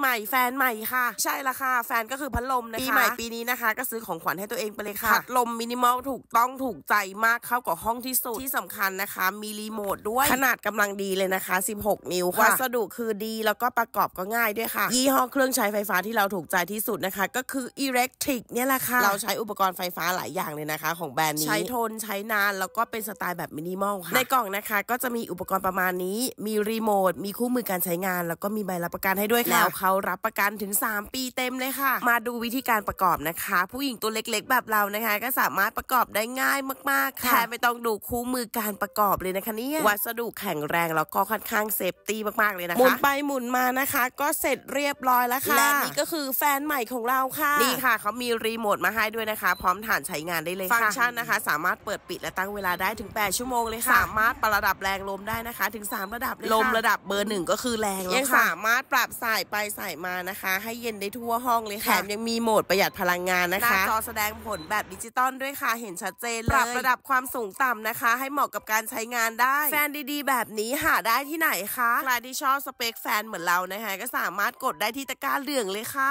ใหม่แฟนใหม่ค่ะ ใช่ละค่ะแฟนก็คือพัดลมนะคะปีใหม่ปีนี้นะคะ ก็ซื้อของขวัญให้ตัวเองไปเลยค่ะพัดลมมินิมอลถูกต้องถูกใจมากเข้ากับห้องที่สุดที่สำคัญนะคะมีรีโมทด้วยขนาดกำลังดีเลยนะคะ 16 นิ้วค่ะวัสดุคือดี แล้วก็ประกอบก็ง่ายด้วยค่ะ ยี่ห้อเครื่องใช้ไฟฟ้าที่เราถูกใจที่สุดนะคะ ก็คืออิเล็กทริกเนี่ยแหละค่ะเราใช้อุปกรณ์ไฟฟ้าหลายอย่างเลยนะคะ ของแบรนด์นี้ใช้ทน ใช้นานแล้วก็เป็นสไตล์แบบมินิมอลค่ะในกล่องนะคะก็จะมีอุปกรณ์ประมาณนี้มีรีโมทมีคู่มือการใช้งาน แล้วก็มีใบรับประกันให้ด้วยค่ะแล้วเขาเารับประกันถึง 3 ปีเต็มเลยค่ะ มาดูวิธีการประกอบนะคะ ผู้หญิงตัวเล็กๆ แบบเรานะคะก็สามารถประกอบได้ง่ายมากๆค่ะแทบไม่ต้องดูคู่มือการประกอบเลยนะคะเนี่ยวัสดุแข็งแรงแล้วก็ค่อนข้างเซฟตี้มากๆเลยนะคะหมุนไปหมุนมานะคะ ก็เสร็จเรียบร้อยแล้วค่ะและนี่ก็คือแฟนใหม่ของเราค่ะนี่ค่ะเขามีรีโมทมาให้ด้วยนะคะ พร้อมฐานใช้งานได้เลยฟังก์ชันนะคะ สามารถเปิดปิดและตั้งเวลาได้ถึง 8 ชั่วโมงเลยค่ะสามารถประดับแรงลมได้นะคะ ถึง 3 ระดับลมระดับเบอร์หนึ่งก็คือแรงแล้วค่ะยังสามารถปรับสายไปใส่มานะคะ ให้เย็นได้ทั่วห้องเลยค่ะแถมยังมีโหมดประหยัดพลังงานนะคะหน้าจอแสดงผลแบบดิจิตอลด้วยค่ะ เห็นชัดเจนเลยปรับระดับความสูงต่ำนะคะ ให้เหมาะกับการใช้งานได้ แฟนดีๆ แบบนี้หาได้ที่ไหนคะใครที่ชอบสเปคแฟนเหมือนเรานะคะก็สามารถกดได้ที่ตะกร้าเหลืองเลยค่ะ